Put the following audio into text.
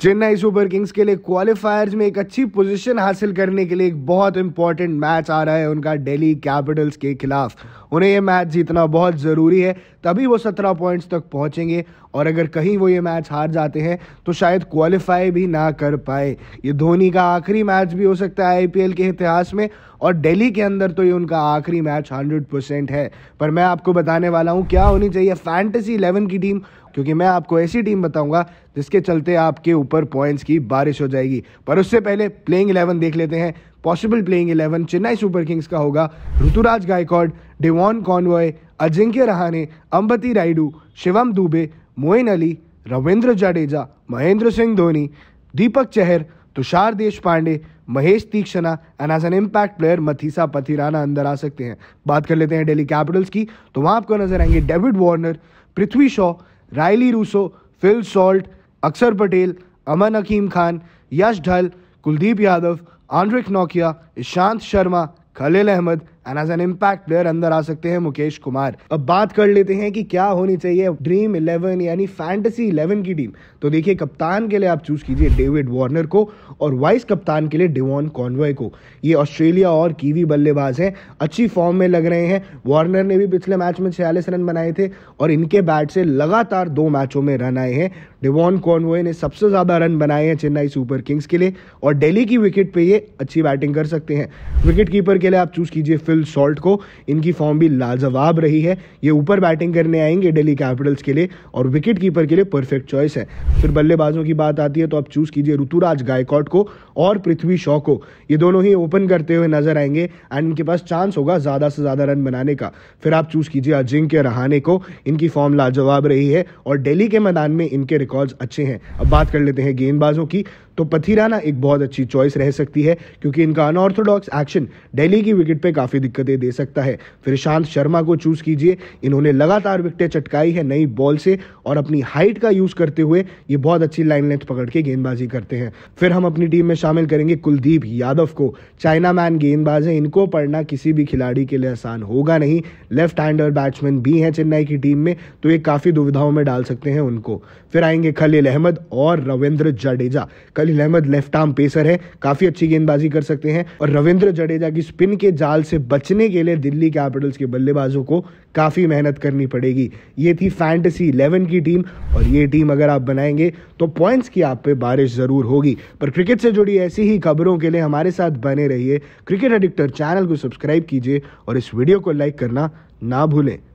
Chennai Super Kings के लिए क्वालिफायर्स में एक अच्छी पोजीशन हासिल करने के लिए एक बहुत इंपॉर्टेंट मैच आ रहा है उनका दिल्ली कैपिटल्स के खिलाफ उन्हें ये मैच जीतना बहुत ज़रूरी है तभी वो सत्रह पॉइंट्स तक पहुंचेंगे और अगर कहीं वो ये मैच हार जाते हैं तो शायद क्वालिफाई भी ना कर पाए ये धोनी का आखिरी मैच भी हो सकता है आईपीएल के इतिहास में और दिल्ली के अंदर तो ये उनका आखिरी मैच 100 परसेंट है पर मैं आपको बताने वाला हूँ क्या होनी चाहिए फैंटेसी 11 की टीम क्योंकि मैं आपको ऐसी टीम बताऊंगा जिसके चलते आपके ऊपर पॉइंट्स की बारिश हो जाएगी पर उससे पहले प्लेइंग इलेवन देख लेते हैं possible playing eleven Chennai Super Kings का होगा Ruturaj Gaikwad Devon Conway Ajinkya Rahane Ambati Rayudu Shivam Dube Moeen Ali Ravindra Jadeja Mahendra Singh Dhoni Deepak Chahar Tushar Deshpande Maheesh Theekshana and as an impact player Matheesha Pathirana अंदर आ सकते हैं बात कर लेते हैं डेली कैपिटल्स की तो वहां आपको नजर आएंगे David Warner Prithvi Shaw Rilee Rossouw Phil Salt Axar Patel Aman Hakim Khan Yash Dhull Kuldeep Yadav Anrich नोकिया Ishant Sharma Khaleel Ahmed and as an impact player अंदर आ सकते हैं मुकेश कुमार अब बात कर लेते हैं कि क्या होनी चाहिए ड्रीम इलेवन यानी फैंटेसी इलेवन की टीम तो देखिए कप्तान के लिए आप चूज कीजिए डेविड वार्नर को और वाइस कप्तान के लिए डिवॉन कॉन्वॉय को ये ऑस्ट्रेलिया और कीवी बल्लेबाज हैं अच्छी फॉर्म में लग रहे हैं वार्नर ने भी पिछले मैच में छियालीस रन बनाए थे और इनके बैट से लगातार दो मैचों में रन आए हैं डिवॉन कॉन्वॉय ने सबसे ज़्यादा रन बनाए हैं चेन्नई सुपर किंग्स के लिए और डेली की विकेट पे ये अच्छी बैटिंग कर सकते हैं विकेट कीपर के लिए आप चूज कीजिए फिल सॉल्ट को इनकी फॉर्म भी लाजवाब रही है ये ऊपर बैटिंग करने आएंगे डेली कैपिटल्स के लिए और विकेट कीपर के लिए परफेक्ट चॉइस है फिर बल्लेबाजों की बात आती है तो आप चूज कीजिए ऋतुराज गायकॉट को और पृथ्वी शॉ को ये दोनों ही ओपन करते हुए नजर आएंगे एंड इनके पास चांस होगा ज़्यादा से ज़्यादा रन बनाने का फिर आप चूज कीजिए अजिंक्य रहाने को इनकी फॉर्म लाजवाब रही है और डेली के मैदान में इनके रिकॉर्ड्स अच्छे हैं अब बात कर लेते हैं गेंदबाजों की तो पथिराना एक बहुत अच्छी चॉइस रह सकती है क्योंकि इनका अनऑर्थोडॉक्स एक्शन डेली की विकेट पे काफ़ी दिक्कतें दे सकता है फिर शांत शर्मा को चूज कीजिए इन्होंने लगातार विकटें चटकाई है नई बॉल से और अपनी हाइट का यूज करते हुए ये बहुत अच्छी लाइन लेंथ पकड़ के गेंदबाजी करते हैं फिर हम अपनी टीम में शामिल करेंगे कुलदीप यादव को चाइना मैन गेंदबाज है इनको पढ़ना किसी भी खिलाड़ी के लिए आसान होगा नहीं लेफ्ट हैंडर बैट्समैन भी हैं चेन्नई की टीम में तो ये काफ़ी दुविधाओं में डाल सकते हैं उनको फिर आएंगे खलील अहमद और Ravindra Jadeja Khaleel Ahmed left arm pacer है काफ़ी अच्छी गेंदबाजी कर सकते हैं और रविंद्र जडेजा की स्पिन के जाल से बचने के लिए दिल्ली कैपिटल्स के बल्लेबाजों को काफ़ी मेहनत करनी पड़ेगी ये थी फैंटेसी इलेवन की टीम और ये टीम अगर आप बनाएंगे तो पॉइंट्स की आप पे बारिश ज़रूर होगी पर क्रिकेट से जुड़ी ऐसी ही खबरों के लिए हमारे साथ बने रहिए क्रिकेट एडिक्टर चैनल को सब्सक्राइब कीजिए और इस वीडियो को लाइक करना ना भूलें